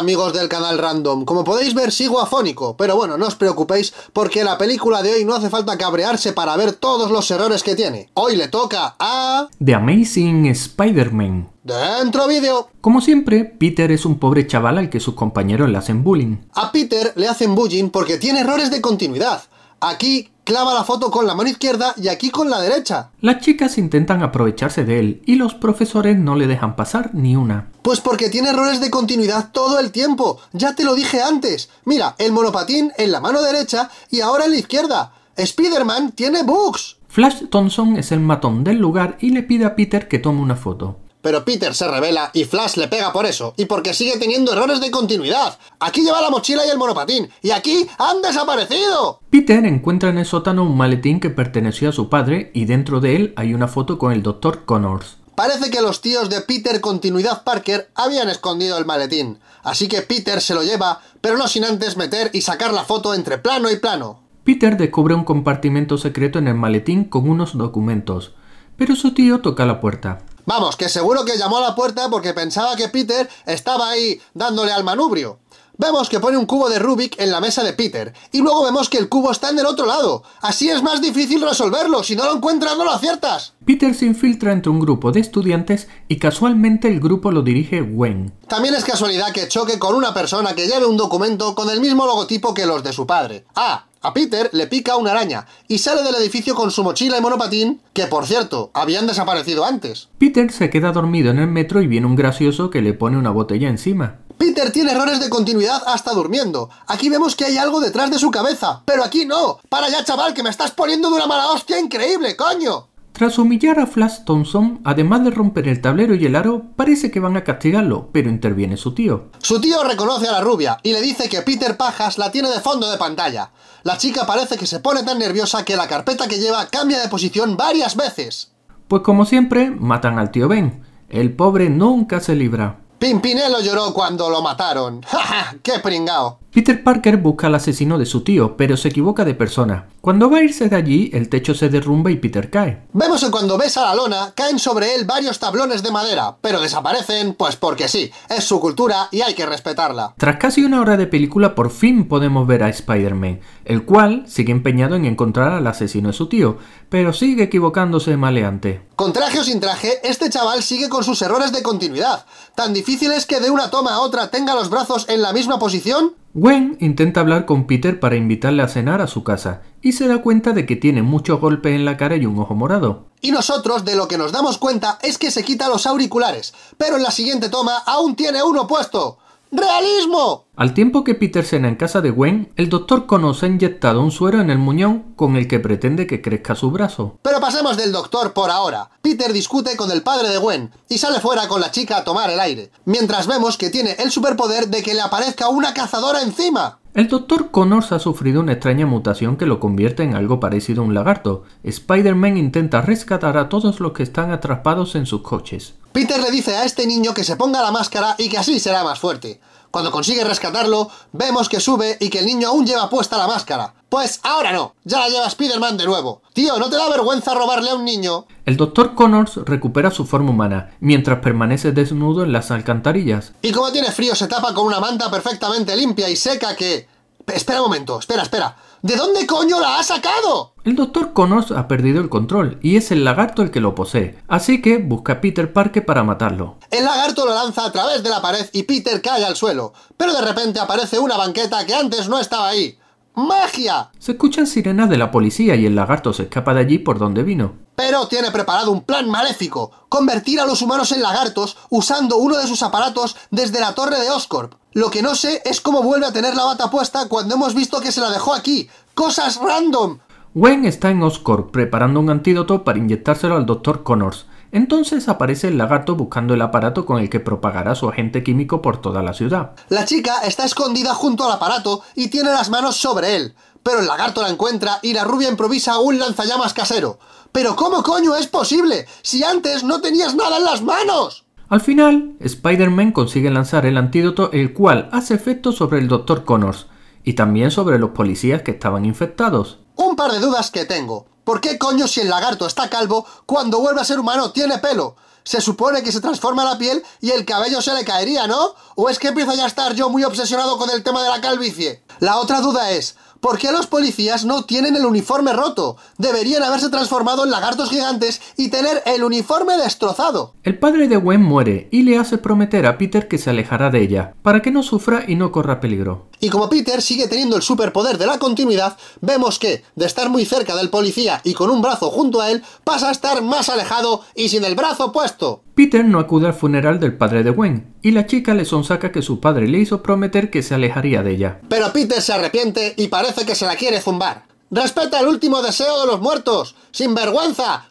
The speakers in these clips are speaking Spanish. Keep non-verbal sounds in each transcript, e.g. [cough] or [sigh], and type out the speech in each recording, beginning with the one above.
amigos del canal Random, como podéis ver sigo afónico, pero bueno, no os preocupéis porque la película de hoy no hace falta cabrearse para ver todos los errores que tiene. Hoy le toca a... The Amazing Spider-Man. ¡Dentro vídeo! Como siempre, Peter es un pobre chaval al que sus compañeros le hacen bullying. A Peter le hacen bullying porque tiene errores de continuidad. Aquí clava la foto con la mano izquierda y aquí con la derecha. Las chicas intentan aprovecharse de él y los profesores no le dejan pasar ni una. Pues porque tiene errores de continuidad todo el tiempo, ya te lo dije antes. Mira, el monopatín en la mano derecha y ahora en la izquierda. ¡Spiderman tiene bugs. Flash Thompson es el matón del lugar y le pide a Peter que tome una foto. Pero Peter se revela y Flash le pega por eso, y porque sigue teniendo errores de continuidad. Aquí lleva la mochila y el monopatín, y aquí han desaparecido. Peter encuentra en el sótano un maletín que perteneció a su padre, y dentro de él hay una foto con el Dr. Connors. Parece que los tíos de Peter Continuidad Parker habían escondido el maletín, así que Peter se lo lleva, pero no sin antes meter y sacar la foto entre plano y plano. Peter descubre un compartimento secreto en el maletín con unos documentos, pero su tío toca la puerta. Vamos, que seguro que llamó a la puerta porque pensaba que Peter estaba ahí dándole al manubrio. Vemos que pone un cubo de Rubik en la mesa de Peter, y luego vemos que el cubo está en el otro lado. Así es más difícil resolverlo, si no lo encuentras no lo aciertas. Peter se infiltra entre un grupo de estudiantes y casualmente el grupo lo dirige Wen. También es casualidad que choque con una persona que lleve un documento con el mismo logotipo que los de su padre. Ah, a Peter le pica una araña y sale del edificio con su mochila y monopatín, que por cierto, habían desaparecido antes. Peter se queda dormido en el metro y viene un gracioso que le pone una botella encima. Peter tiene errores de continuidad hasta durmiendo. Aquí vemos que hay algo detrás de su cabeza, pero aquí no. Para ya, chaval, que me estás poniendo de una mala hostia increíble, coño. Tras humillar a Flash Thompson, además de romper el tablero y el aro, parece que van a castigarlo, pero interviene su tío. Su tío reconoce a la rubia y le dice que Peter Pajas la tiene de fondo de pantalla. La chica parece que se pone tan nerviosa que la carpeta que lleva cambia de posición varias veces. Pues como siempre, matan al tío Ben. El pobre nunca se libra. Pimpinelo lloró cuando lo mataron. [laughs] ¡Ja, ja! ¡Qué pringao! Peter Parker busca al asesino de su tío, pero se equivoca de persona. Cuando va a irse de allí, el techo se derrumba y Peter cae. Vemos que cuando besa la lona, caen sobre él varios tablones de madera, pero desaparecen, pues porque sí, es su cultura y hay que respetarla. Tras casi una hora de película, por fin podemos ver a Spider-Man, el cual sigue empeñado en encontrar al asesino de su tío, pero sigue equivocándose de maleante. Con traje o sin traje, este chaval sigue con sus errores de continuidad, tan difícil es que de una toma a otra tenga los brazos en la misma posición Gwen intenta hablar con Peter para invitarle a cenar a su casa y se da cuenta de que tiene muchos golpes en la cara y un ojo morado. Y nosotros de lo que nos damos cuenta es que se quita los auriculares, pero en la siguiente toma aún tiene uno puesto. ¡Realismo! Al tiempo que Peter cena en casa de Gwen, el doctor conoce inyectado un suero en el muñón con el que pretende que crezca su brazo. Pero pasemos del doctor por ahora. Peter discute con el padre de Gwen y sale fuera con la chica a tomar el aire, mientras vemos que tiene el superpoder de que le aparezca una cazadora encima. El Dr. Connors ha sufrido una extraña mutación que lo convierte en algo parecido a un lagarto. Spider-Man intenta rescatar a todos los que están atrapados en sus coches. Peter le dice a este niño que se ponga la máscara y que así será más fuerte. Cuando consigue rescatarlo, vemos que sube y que el niño aún lleva puesta la máscara. Pues ahora no, ya la lleva Spider-Man de nuevo. Tío, ¿no te da vergüenza robarle a un niño? El doctor Connors recupera su forma humana, mientras permanece desnudo en las alcantarillas. Y como tiene frío, se tapa con una manta perfectamente limpia y seca que... Espera un momento, espera, espera. ¿De dónde coño la ha sacado? El doctor Connors ha perdido el control y es el lagarto el que lo posee, así que busca a Peter Parker para matarlo. El lagarto lo lanza a través de la pared y Peter cae al suelo, pero de repente aparece una banqueta que antes no estaba ahí. ¡Magia! Se escuchan sirenas de la policía y el lagarto se escapa de allí por donde vino. Pero tiene preparado un plan maléfico, convertir a los humanos en lagartos usando uno de sus aparatos desde la torre de Oscorp. Lo que no sé es cómo vuelve a tener la bata puesta cuando hemos visto que se la dejó aquí. ¡Cosas random! Wayne está en Oscorp preparando un antídoto para inyectárselo al Dr. Connors. Entonces aparece el lagarto buscando el aparato con el que propagará su agente químico por toda la ciudad. La chica está escondida junto al aparato y tiene las manos sobre él, pero el lagarto la encuentra y la rubia improvisa un lanzallamas casero. ¿Pero cómo coño es posible si antes no tenías nada en las manos? Al final, Spider-Man consigue lanzar el antídoto el cual hace efecto sobre el Dr. Connors y también sobre los policías que estaban infectados. Un par de dudas que tengo. ¿Por qué coño si el lagarto está calvo, cuando vuelve a ser humano tiene pelo? Se supone que se transforma la piel y el cabello se le caería, ¿no? ¿O es que empiezo ya a estar yo muy obsesionado con el tema de la calvicie? La otra duda es, ¿Por qué los policías no tienen el uniforme roto? Deberían haberse transformado en lagartos gigantes y tener el uniforme destrozado. El padre de Gwen muere y le hace prometer a Peter que se alejará de ella, para que no sufra y no corra peligro. Y como Peter sigue teniendo el superpoder de la continuidad, vemos que, de estar muy cerca del policía y con un brazo junto a él, pasa a estar más alejado y sin el brazo puesto. Peter no acude al funeral del padre de Gwen, y la chica le sonsaca que su padre le hizo prometer que se alejaría de ella. Pero Peter se arrepiente y parece que se la quiere zumbar. ¡Respeta el último deseo de los muertos! ¡Sinvergüenza!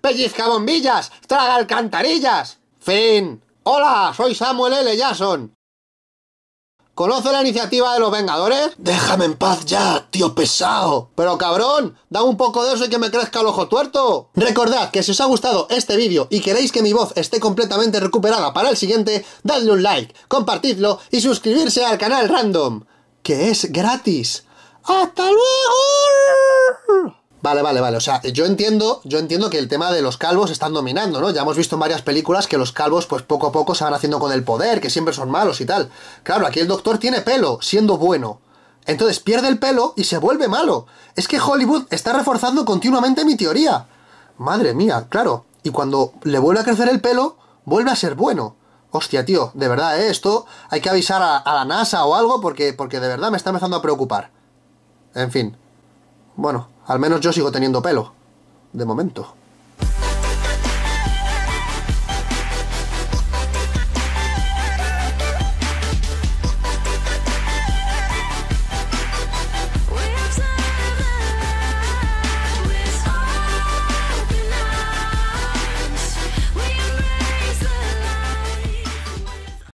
¡Pellizca bombillas! ¡Traga alcantarillas! ¡Fin! Hola, soy Samuel L. Jason ¿Conoce la iniciativa de los Vengadores? Déjame en paz ya, tío pesado. Pero cabrón, ¡Da un poco de eso y que me crezca el ojo tuerto. Recordad que si os ha gustado este vídeo y queréis que mi voz esté completamente recuperada para el siguiente, dadle un like, compartidlo y suscribirse al canal random, que es gratis. ¡Hasta luego! Vale, vale, vale. O sea, yo entiendo, yo entiendo que el tema de los calvos están dominando, ¿no? Ya hemos visto en varias películas que los calvos, pues poco a poco se van haciendo con el poder, que siempre son malos y tal. Claro, aquí el doctor tiene pelo, siendo bueno. Entonces pierde el pelo y se vuelve malo. Es que Hollywood está reforzando continuamente mi teoría. Madre mía, claro. Y cuando le vuelve a crecer el pelo, vuelve a ser bueno. Hostia, tío, de verdad, ¿eh? Esto hay que avisar a, la NASA o algo porque, porque de verdad me está empezando a preocupar. En fin. Bueno. Al menos yo sigo teniendo pelo. De momento.